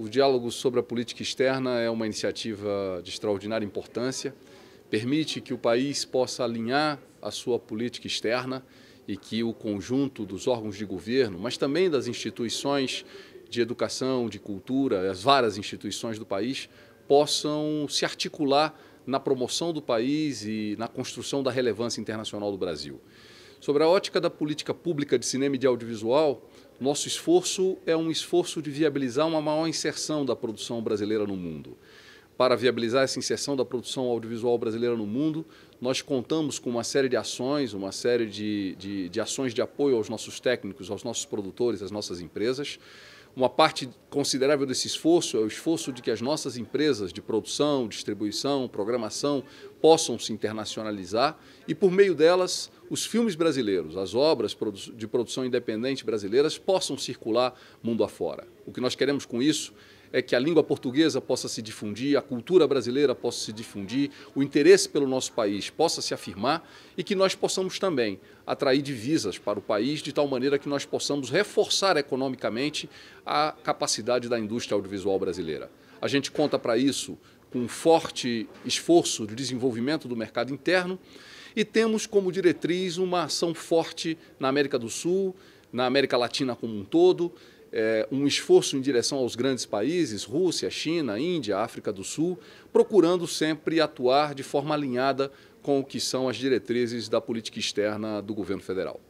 o diálogo sobre a política externa é uma iniciativa de extraordinária importância. Permite que o país possa alinhar a sua política externa e que o conjunto dos órgãos de governo, mas também das instituições de educação, de cultura, as várias instituições do país, possam se articular na promoção do país e na construção da relevância internacional do Brasil. Sobre a ótica da política pública de cinema e de audiovisual, nosso esforço é um esforço de viabilizar uma maior inserção da produção brasileira no mundo. Para viabilizar essa inserção da produção audiovisual brasileira no mundo, nós contamos com uma série de ações, uma série de, de, de ações de apoio aos nossos técnicos, aos nossos produtores, às nossas empresas. Uma parte considerável desse esforço é o esforço de que as nossas empresas de produção, distribuição, programação possam se internacionalizar e, por meio delas, os filmes brasileiros, as obras de produção independente brasileiras possam circular mundo afora. O que nós queremos com isso é que a língua portuguesa possa se difundir, a cultura brasileira possa se difundir, o interesse pelo nosso país possa se afirmar e que nós possamos também atrair divisas para o país de tal maneira que nós possamos reforçar economicamente a capacidade da indústria audiovisual brasileira. A gente conta para isso com um forte esforço de desenvolvimento do mercado interno e temos como diretriz uma ação forte na América do Sul na América Latina como um todo, é, um esforço em direção aos grandes países, Rússia, China, Índia, África do Sul, procurando sempre atuar de forma alinhada com o que são as diretrizes da política externa do governo federal.